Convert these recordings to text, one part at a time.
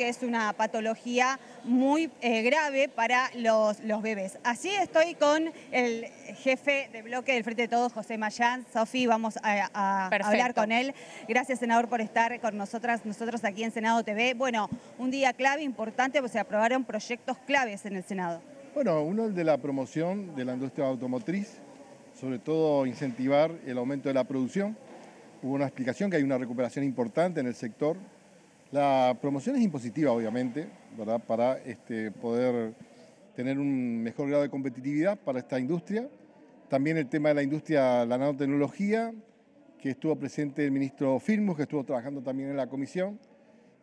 que es una patología muy eh, grave para los, bebés. Así estoy con el jefe de bloque del Frente de Todos, José Mayán. Sofi, vamos a, hablar con él. Gracias, senador, por estar con nosotras, nosotros aquí en Senado TV. Bueno, un día clave, importante, pues se aprobaron proyectos claves en el Senado. Bueno, uno el de la promoción de la industria automotriz, sobre todo incentivar el aumento de la producción. Hubo una explicación que hay una recuperación importante en el sector, la promoción es impositiva, obviamente, ¿verdad? para este, poder tener un mejor grado de competitividad para esta industria. También el tema de la industria, la nanotecnología, que estuvo presente el ministro Firmus, que estuvo trabajando también en la comisión.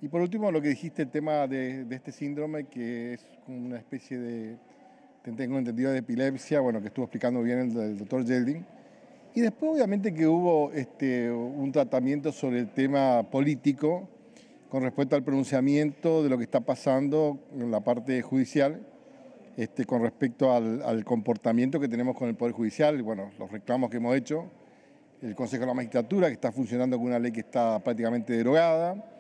Y por último, lo que dijiste, el tema de, este síndrome, que es una especie de, tengo entendido, de epilepsia, bueno, que estuvo explicando bien el, doctor Gelding. Y después, obviamente, que hubo este, un tratamiento sobre el tema político, con respecto al pronunciamiento de lo que está pasando en la parte judicial, este, con respecto al, comportamiento que tenemos con el Poder Judicial, bueno, los reclamos que hemos hecho, el Consejo de la Magistratura, que está funcionando con una ley que está prácticamente derogada,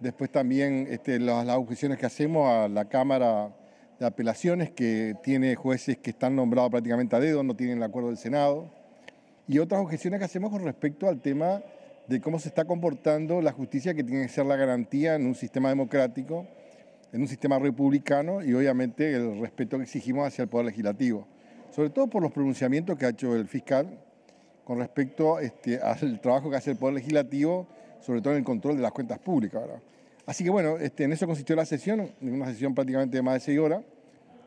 después también este, las objeciones que hacemos a la Cámara de Apelaciones, que tiene jueces que están nombrados prácticamente a dedo, no tienen el acuerdo del Senado, y otras objeciones que hacemos con respecto al tema de cómo se está comportando la justicia que tiene que ser la garantía en un sistema democrático, en un sistema republicano y obviamente el respeto que exigimos hacia el Poder Legislativo, sobre todo por los pronunciamientos que ha hecho el fiscal con respecto este, al trabajo que hace el Poder Legislativo, sobre todo en el control de las cuentas públicas. Así que bueno, este, en eso consistió la sesión, una sesión prácticamente de más de seis horas,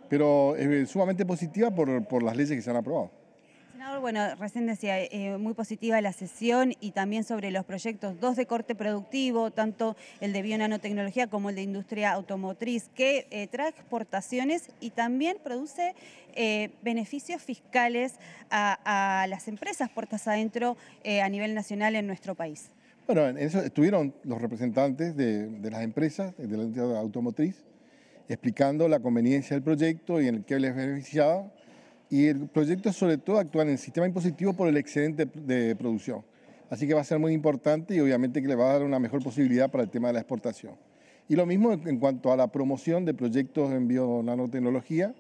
pero es sumamente positiva por las leyes que se han aprobado bueno, recién decía, eh, eh, muy positiva la sesión y también sobre los proyectos, dos de corte productivo, tanto el de bio nanotecnología como el de industria automotriz, que eh, trae exportaciones y también produce beneficios fiscales a, las empresas puertas adentro a nivel nacional en nuestro país. Bueno, en eso estuvieron los representantes de las empresas, de la industria automotriz, explicando la conveniencia del proyecto y en qué les beneficiaba y el proyecto es sobre todo actuar en el sistema impositivo por el excedente de producción. Así que va a ser muy importante y obviamente que le va a dar una mejor posibilidad para el tema de la exportación. Y lo mismo en cuanto a la promoción de proyectos en bionanotecnología,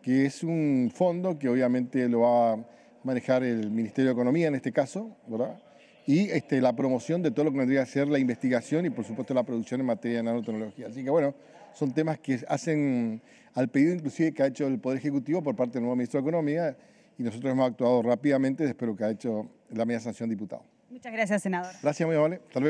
que es un fondo que obviamente lo va a manejar el Ministerio de Economía en este caso, ¿verdad? Y este, la promoción de todo lo que vendría a ser la investigación y por supuesto la producción en materia de nanotecnología. Así que bueno, son temas que hacen al pedido inclusive que ha hecho el Poder Ejecutivo por parte del nuevo ministro de Economía y nosotros hemos actuado rápidamente, espero que ha hecho la media sanción diputado. Muchas gracias, senador. Gracias, muy amable.